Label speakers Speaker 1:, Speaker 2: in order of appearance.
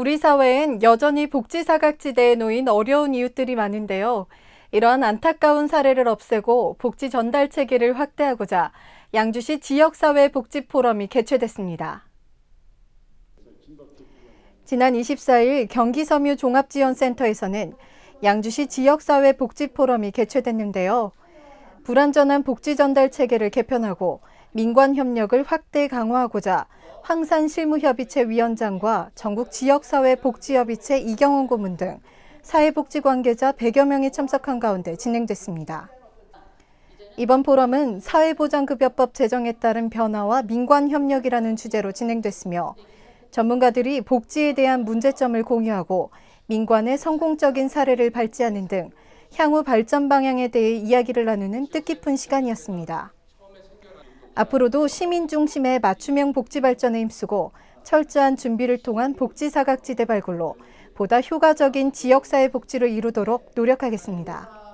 Speaker 1: 우리 사회엔 여전히 복지 사각지대에 놓인 어려운 이웃들이 많은데요. 이러한 안타까운 사례를 없애고 복지 전달 체계를 확대하고자 양주시 지역사회 복지 포럼이 개최됐습니다. 지난 24일 경기섬유 종합지원센터에서는 양주시 지역사회 복지 포럼이 개최됐는데요. 불안전한 복지 전달 체계를 개편하고 민관 협력을 확대 강화하고자 항산실무협의체 위원장과 전국 지역사회복지협의체 이경원 고문 등 사회복지 관계자 100여 명이 참석한 가운데 진행됐습니다. 이번 포럼은 사회보장급여법 제정에 따른 변화와 민관협력이라는 주제로 진행됐으며 전문가들이 복지에 대한 문제점을 공유하고 민관의 성공적인 사례를 발제하는 등 향후 발전 방향에 대해 이야기를 나누는 뜻깊은 시간이었습니다. 앞으로도 시민 중심의 맞춤형 복지 발전에 힘쓰고 철저한 준비를 통한 복지 사각지대 발굴로 보다 효과적인 지역사회 복지를 이루도록 노력하겠습니다.